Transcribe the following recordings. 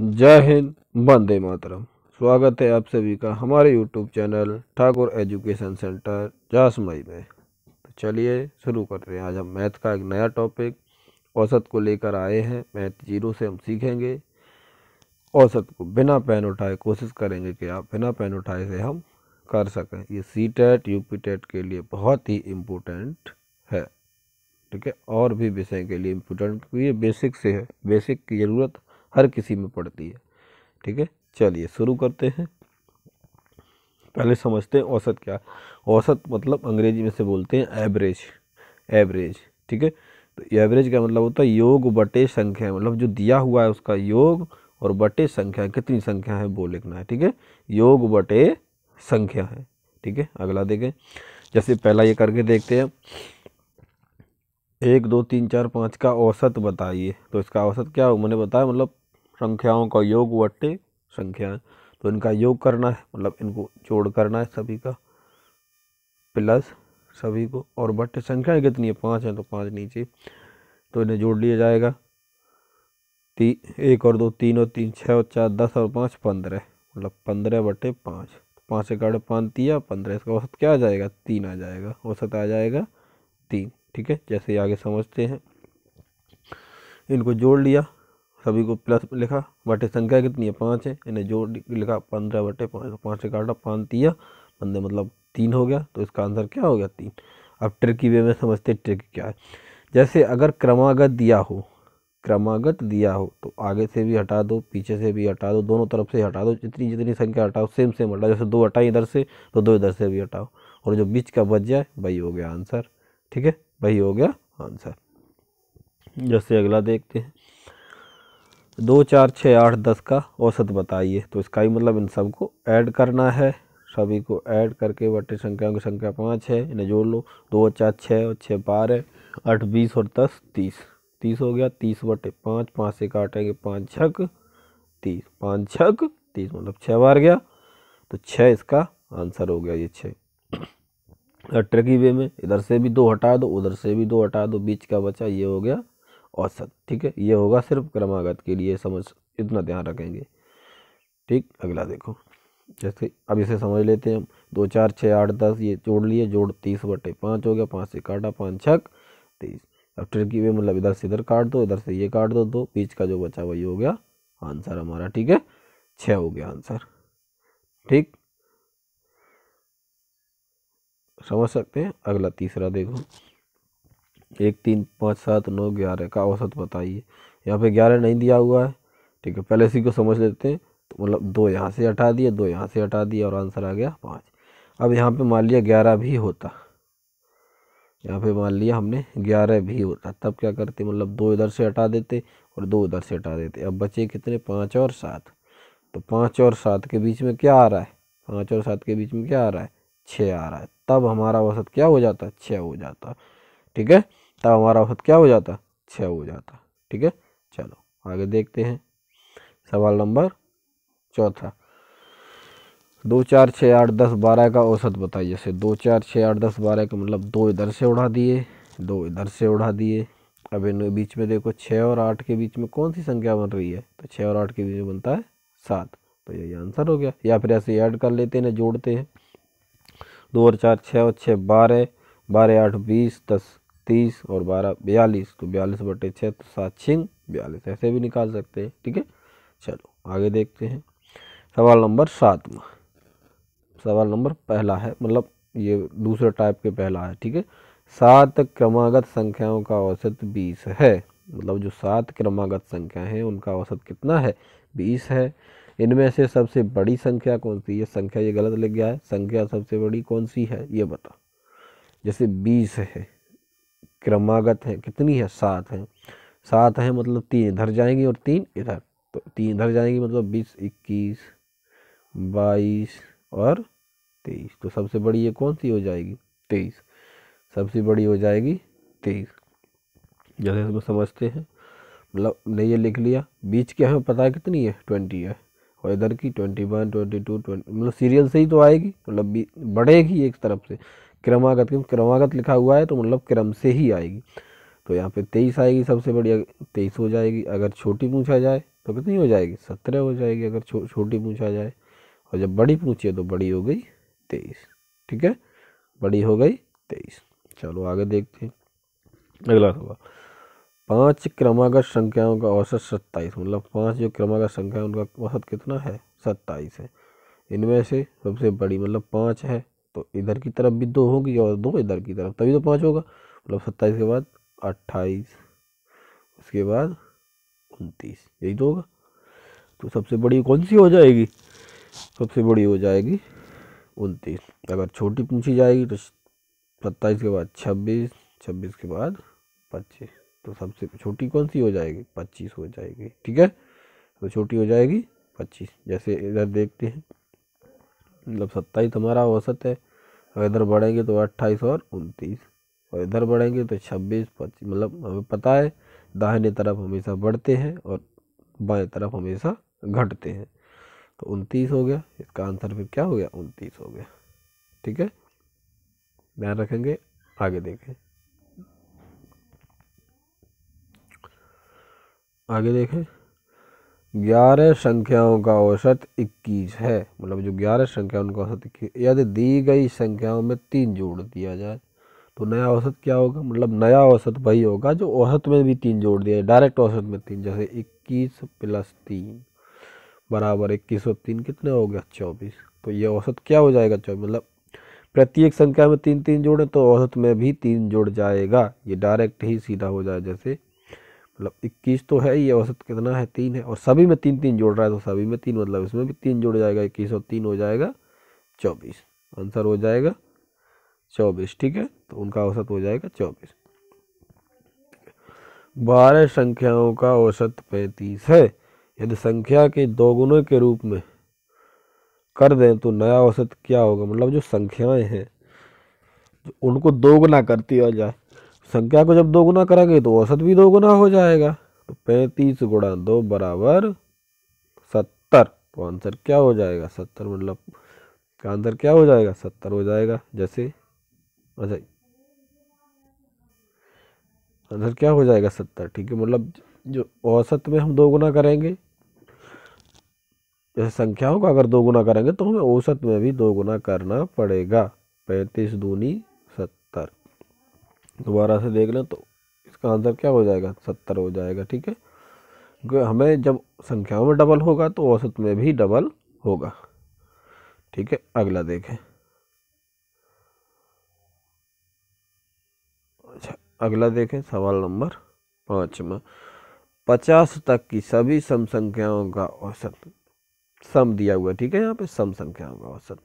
जय हिंद बंदे मातरम स्वागत है आप सभी का हमारे YouTube channel Thakur education centre जासमई में तो चलिए शुरू करते हैं आज हम मैथ का एक नया टॉपिक औसत को लेकर आए हैं मैथ जीरो से हम सीखेंगे औसत को बिना पेन उठाए कोशिश करेंगे कि आप बिना पेन उठाए से हम कर सकें ये C TET U P TET के लिए बहुत ही इम्पोर्टेंट है ठीक है और भी विषय के लिए इम्पोर्टेंट ये बेसिक से है बेसिक की ज़रूरत हर किसी में पड़ती है ठीक है चलिए शुरू करते हैं पहले समझते हैं औसत क्या औसत मतलब अंग्रेजी में से बोलते हैं एवरेज एवरेज ठीक है तो एवरेज का मतलब होता है योग बटे संख्या मतलब जो दिया हुआ है उसका योग और बटे संख्या कितनी संख्या है वो लिखना है ठीक है योग बटे संख्या है ठीक है अगला देखें जैसे पहला ये करके देखते हैं एक दो तीन चार पाँच का औसत बताइए तो इसका औसत क्या हो मैंने बताया मतलब संख्याओं का योग वट्टे संख्याएं तो इनका योग करना है मतलब इनको जोड़ करना है सभी का प्लस सभी को और बट्टे संख्याएं कितनी है पाँच हैं तो पाँच नीचे तो इन्हें जोड़ लिया जाएगा ती एक और दो तीन और तीन छः और चार दस और पाँच पंद्रह मतलब पंद्रह बटे पाँच तो पाँच एकड़ पाँच तिया पंद्रह इसका औसत क्या आ जाएगा तीन आ जाएगा औसत आ जाएगा तीन ठीक है जैसे आगे समझते हैं इनको जोड़ लिया सभी को प्लस लिखा बटे संख्या कितनी है पाँच है इन्हें जोड़ लिखा पंद्रह बटे पाँच तो पाँच से काटा पाँच दिया पंद्रह मतलब तीन हो गया तो इसका आंसर क्या हो गया तीन अब ट्रिक वे में समझते ट्रिक क्या है जैसे अगर क्रमागत दिया हो क्रमागत दिया हो तो आगे से भी हटा दो पीछे से भी हटा दो दोनों तरफ से हटा दो जितनी जितनी संख्या हटाओ सेम सेम हटाओ जैसे दो हटाई इधर से तो दो इधर से भी हटाओ और जो बीच का बच जाए वही हो गया आंसर ठीक है वही हो गया आंसर हाँ जैसे अगला देखते हैं दो चार छः आठ दस का औसत बताइए तो इसका ही मतलब इन सबको ऐड करना है सभी को ऐड करके बटे संख्याओं की संख्या पाँच है इन्हें जोड़ लो दो चार छः और छः बारह आठ बीस और दस तीस तीस हो गया तीस बटे पाँच पाँच से काटेंगे पाँच छक तीस पाँच छक तीस मतलब छः बार गया तो छः इसका आंसर हो गया ये छः ट्रिकी वे में इधर से भी दो हटा दो उधर से भी दो हटा दो बीच का बचा ये हो गया औसत ठीक है ये होगा सिर्फ क्रमागत के लिए समझ इतना ध्यान रखेंगे ठीक अगला देखो जैसे अब इसे समझ लेते हैं हम दो चार छः आठ दस ये जोड़ लिए जोड़ तीस बटे पाँच हो गया पाँच से काटा पाँच छक तीस अब ट्रिकी वे मतलब इधर से इधर काट दो इधर से ये काट दो दो बीच का जो बचा वही हो गया आंसर हमारा ठीक है छः हो गया आंसर ठीक समझ सकते हैं अगला तीसरा देखो एक तीन पाँच सात नौ ग्यारह का औसत बताइए यहाँ पे ग्यारह नहीं दिया हुआ है ठीक है पहले इसी को समझ लेते हैं तो मतलब दो यहाँ से हटा दिए दो यहाँ से हटा दिए और आंसर आ गया पाँच अब यहाँ पे मान लिया ग्यारह भी होता यहाँ पे मान लिया हमने ग्यारह भी होता तब क्या करते मतलब दो इधर से हटा देते और दो उधर से हटा देते अब बचे कितने पाँच और सात तो पाँच और सात के बीच में क्या आ रहा है पाँच और सात के बीच में क्या आ रहा है छः आ रहा है तब हमारा औसत क्या हो जाता छः हो जाता ठीक है तब हमारा औसत क्या हो जाता छः हो जाता ठीक है चलो आगे देखते हैं सवाल नंबर चौथा दो चार छः आठ दस बारह का औसत बताइए जैसे दो चार छः आठ दस बारह का मतलब दो इधर से उड़ा दिए दो इधर से उड़ा दिए अब इन बीच में देखो छः और आठ के बीच में कौन सी संख्या बन रही है तो छः और आठ के बीच में बनता है सात तो यही आंसर हो गया या फिर ऐसे ऐड कर लेते हैं जोड़ते हैं दो और चार छः और छः बारह बारह आठ बीस दस तीस और बारह बयालीस तो बयालीस बटे छः तो सात छिंग बयालीस ऐसे भी निकाल सकते हैं ठीक है चलो आगे देखते हैं सवाल नंबर सात में सवाल नंबर पहला है मतलब ये दूसरे टाइप के पहला है ठीक है सात क्रमागत संख्याओं का औसत बीस है मतलब जो सात क्रमागत संख्या हैं उनका औसत कितना है बीस है इनमें से सबसे बड़ी संख्या कौन सी ये संख्या ये गलत लिख गया है संख्या सबसे बड़ी कौन सी है ये बता जैसे बीस है क्रमागत है कितनी है सात है सात है मतलब तीन इधर जाएंगी और तीन इधर तो तीन इधर जाएंगी मतलब बीस इक्कीस बाईस और तेईस तो सबसे बड़ी ये कौन सी हो जाएगी तेईस सबसे बड़ी हो जाएगी तेईस जैसे इसमें समझते हैं मतलब नहीं ये लिख लिया बीच क्या है पता है कितनी है ट्वेंटी है और इधर की twenty one twenty two twenty मतलब सीरियल से ही तो आएगी मतलब बढ़ेगी एक तरफ से क्रमागत क्योंकि क्रमागत लिखा हुआ है तो मतलब क्रम से ही आएगी तो यहाँ पे तेईस आएगी सबसे बड़ी तेईस हो जाएगी अगर छोटी पूछा जाए तो कितनी हो जाएगी सत्रह हो जाएगी अगर छो, छोटी पूछा जाए और जब बड़ी पूछिए तो बड़ी हो गई तेईस ठीक है बड़ी हो गई तेईस चलो आगे देखते हैं अगला सवाल पांच क्रमागत संख्याओं का औसत सत्ताईस मतलब पांच जो क्रमागत संख्या उनका औसत कितना है सत्ताईस है इनमें से सबसे बड़ी मतलब पाँच है तो इधर की तरफ भी दो होगी और दो इधर की तरफ तभी तो पाँच होगा मतलब सत्ताईस के बाद अट्ठाईस उसके बाद उनतीस यही तो होगा तो सबसे बड़ी कौन सी हो जाएगी सबसे बड़ी हो जाएगी उनतीस अगर छोटी पूछी जाएगी तो सत्ताईस के बाद छब्बीस छब्बीस के बाद पच्चीस तो सबसे छोटी कौन सी हो जाएगी पच्चीस हो जाएगी ठीक है तो छोटी हो जाएगी पच्चीस जैसे इधर देखते हैं मतलब सत्ताईस हमारा औसत है और इधर बढ़ेंगे तो अट्ठाईस और उनतीस और इधर बढ़ेंगे तो छब्बीस पच्चीस मतलब हमें पता है दाहिने तरफ हमेशा बढ़ते हैं और बाएं तरफ हमेशा घटते हैं तो उनतीस हो गया इसका आंसर फिर क्या हो गया उनतीस हो गया ठीक है ध्यान रखेंगे आगे देखें आगे देखें ग्यारह संख्याओं का औसत इक्कीस है मतलब जो ग्यारह संख्या उनका औसत इक्कीस यदि दी गई संख्याओं में तीन जोड़ दिया जाए तो नया औसत क्या होगा मतलब नया औसत वही होगा जो औसत में भी तीन जोड़ दिया जाए डायरेक्ट औसत में तीन जैसे इक्कीस प्लस तीन बराबर इक्कीस और तीन कितने हो गया चौबीस तो ये औसत क्या हो जाएगा चौबीस मतलब प्रत्येक संख्या में तीन तीन जोड़ें तो औसत में भी तीन जोड़ जाएगा ये डायरेक्ट ही सीधा हो जाए जैसे मतलब इक्कीस तो है ही औसत कितना है तीन है और सभी में तीन तीन जोड़ रहा है तो सभी में तीन मतलब इसमें भी तीन जोड़ जाएगा इक्कीस और तीन हो जाएगा चौबीस आंसर हो जाएगा चौबीस ठीक है तो उनका औसत हो जाएगा चौबीस बारह संख्याओं का औसत पैंतीस है यदि संख्या के दोगुनों के रूप में कर दें तो नया औसत क्या होगा मतलब जो संख्याएं हैं उनको दोगुना करती हो जाए संख्या को जब दोगुना करेंगे तो औसत भी दोगुना हो जाएगा तो पैंतीस गुणा दो बराबर सत्तर तो आंसर क्या हो जाएगा सत्तर मतलब का आंसर क्या हो जाएगा सत्तर हो जाएगा जैसे अच्छा आंसर क्या हो जाएगा सत्तर ठीक है मतलब जो औसत में हम दो गुना करेंगे जैसे संख्याओं का अगर दो गुना करेंगे तो हमें औसत में भी दो गुना करना पड़ेगा पैंतीस दूनी दोबारा से देख लें तो इसका आंसर मतलब क्या हो जाएगा सत्तर हो जाएगा ठीक है क्योंकि हमें जब संख्याओं में डबल होगा तो औसत में भी डबल होगा ठीक है अगला देखें अच्छा अगला देखें सवाल नंबर पाँच में पचास तक की सभी सम संख्याओं का औसत सम दिया हुआ है ठीक है यहाँ पे सम संख्याओं का औसत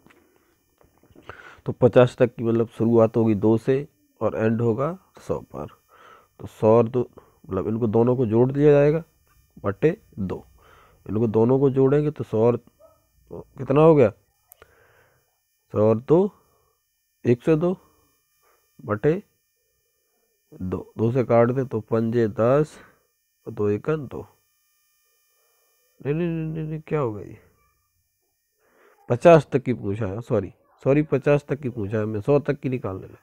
तो पचास तक की मतलब शुरुआत होगी दो से और एंड होगा सौ पर तो सौ और दो मतलब इनको दोनों को जोड़ दिया जाएगा बटे दो इनको दोनों को जोड़ेंगे तो सौ और कितना हो गया सौ और दो एक सौ दो बटे दो दो से काट दें तो पंजे दस और दो एक दो नहीं नहीं नहीं नहीं, नहीं क्या होगा ये पचास तक की पूछा है सॉरी सॉरी पचास तक की पूछा है मैं सौ तक की निकाल लेना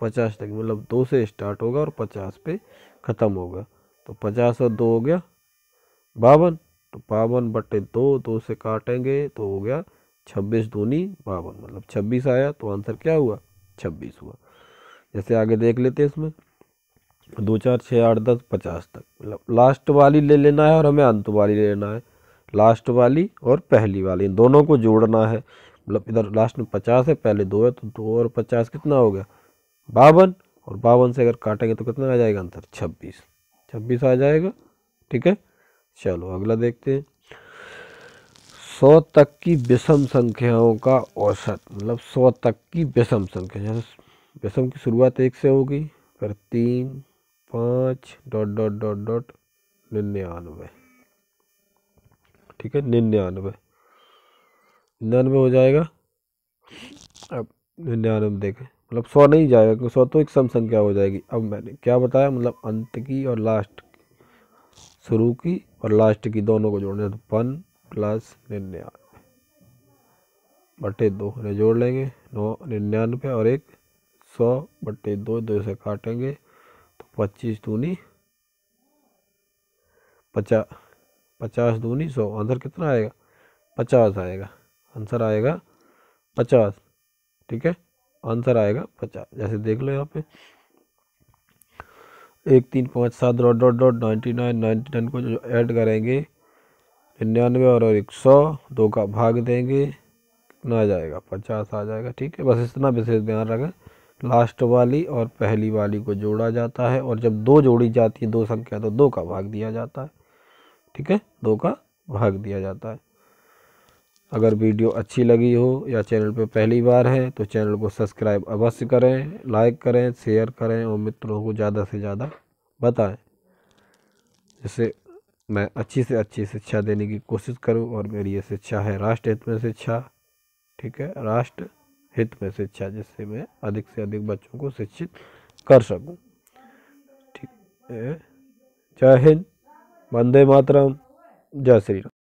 पचास तक मतलब दो से स्टार्ट होगा और पचास पे ख़त्म होगा तो पचास और दो हो गया बावन तो बावन बटे दो दो से काटेंगे तो हो गया छब्बीस दूनी बावन मतलब छब्बीस आया तो आंसर क्या हुआ छब्बीस हुआ जैसे आगे देख लेते हैं इसमें दो चार छः आठ दस पचास तक मतलब लास्ट वाली ले लेना है और हमें अंत वाली ले लेना है लास्ट वाली और पहली वाली दोनों को जोड़ना है मतलब इधर लास्ट में पचास है पहले दो है तो दो और पचास कितना हो गया बावन और बावन से अगर काटेंगे तो कितना आ जाएगा अंतर छब्बीस छब्बीस आ जाएगा ठीक है चलो अगला देखते हैं सौ तक की विषम संख्याओं का औसत मतलब सौ तक की विषम संख्या जैसे विषम की शुरुआत एक से होगी फिर तीन पाँच डॉट डॉट डॉट डॉट निन्यानवे ठीक है निन्यानवे निन्यानवे हो जाएगा अब निन्यानवे देखें मतलब सौ नहीं जाएगा क्योंकि सौ तो एक सम संख्या हो जाएगी अब मैंने क्या बताया मतलब अंत की और लास्ट शुरू की और लास्ट की दोनों को जोड़ने तो वन प्लस निन्यानवे बटे दो इन्हें जोड़ लेंगे नौ निन्यानवे और एक सौ बटे दो दो से काटेंगे तो पच्चीस दूनी पचा पचास दूनी सौ आंसर कितना आएगा पचास आएगा आंसर आएगा पचास ठीक है आंसर आएगा पचास जैसे देख लो यहाँ पे एक तीन पाँच सात dot dot dot ninety nine ninety nine को जो ऐड करेंगे निन्यानवे और एक सौ दो का भाग देंगे कितना आ जाएगा पचास आ जाएगा ठीक है बस इतना विशेष ध्यान रखें लास्ट वाली और पहली वाली को जोड़ा जाता है और जब दो जोड़ी जाती है दो संख्या तो दो का भाग दिया जाता है ठीक है दो का भाग दिया जाता है अगर वीडियो अच्छी लगी हो या चैनल पर पहली बार है तो चैनल को सब्सक्राइब अवश्य करें लाइक करें शेयर करें और मित्रों को ज़्यादा से ज़्यादा बताएं जिससे मैं अच्छी से अच्छी शिक्षा देने की कोशिश करूं और मेरी ये शिक्षा है राष्ट्र हित में शिक्षा ठीक है राष्ट्र हित में शिक्षा जिससे मैं अधिक से अधिक बच्चों को शिक्षित कर सकूँ ठीक जय हिंद वंदे मातरम जय श्री राम